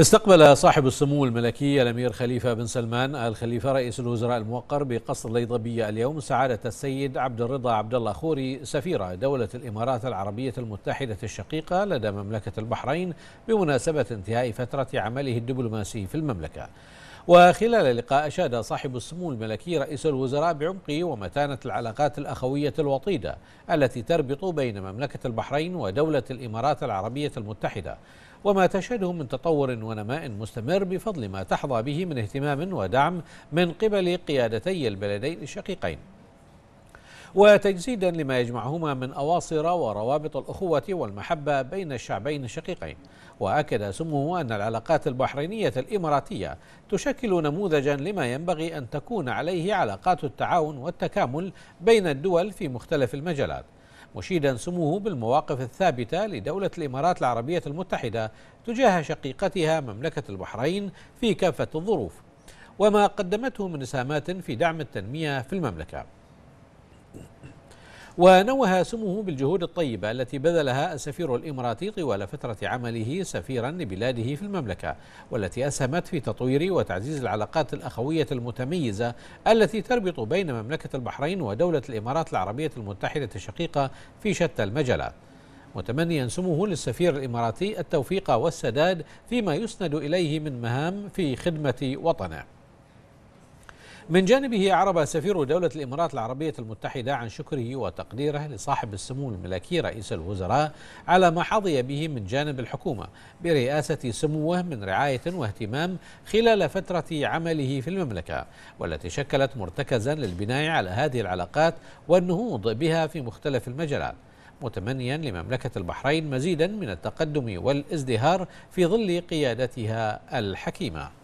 استقبل صاحب السمو الملكي الأمير خليفة بن سلمان آل خليفة رئيس الوزراء الموقر بقصر ليضبية اليوم سعادة السيد عبد الرضا عبد الله خوري سفير دولة الإمارات العربية المتحدة الشقيقة لدى مملكة البحرين بمناسبة انتهاء فترة عمله الدبلوماسي في المملكة وخلال اللقاء أشاد صاحب السمو الملكي رئيس الوزراء بعمق ومتانة العلاقات الأخوية الوطيدة التي تربط بين مملكة البحرين ودولة الإمارات العربية المتحدة وما تشهده من تطور ونماء مستمر بفضل ما تحظى به من اهتمام ودعم من قبل قيادتي البلدين الشقيقين وتجسيدا لما يجمعهما من أواصر وروابط الأخوة والمحبة بين الشعبين الشقيقين وأكد سموه أن العلاقات البحرينية الإماراتية تشكل نموذجا لما ينبغي أن تكون عليه علاقات التعاون والتكامل بين الدول في مختلف المجالات مشيدا سموه بالمواقف الثابتة لدولة الإمارات العربية المتحدة تجاه شقيقتها مملكة البحرين في كافة الظروف وما قدمته من إسهامات في دعم التنمية في المملكة ونوه سموه بالجهود الطيبة التي بذلها السفير الإماراتي طوال فترة عمله سفيرا لبلاده في المملكة والتي أسهمت في تطوير وتعزيز العلاقات الأخوية المتميزة التي تربط بين مملكة البحرين ودولة الإمارات العربية المتحدة الشقيقة في شتى المجالات متمنيا سموه للسفير الإماراتي التوفيق والسداد فيما يسند إليه من مهام في خدمة وطنه من جانبه أعرب سفير دولة الإمارات العربية المتحدة عن شكره وتقديره لصاحب السمو الملكي رئيس الوزراء على ما حظي به من جانب الحكومة برئاسة سموه من رعاية واهتمام خلال فترة عمله في المملكة والتي شكلت مرتكزا للبناء على هذه العلاقات والنهوض بها في مختلف المجالات متمنيا لمملكة البحرين مزيدا من التقدم والازدهار في ظل قيادتها الحكيمة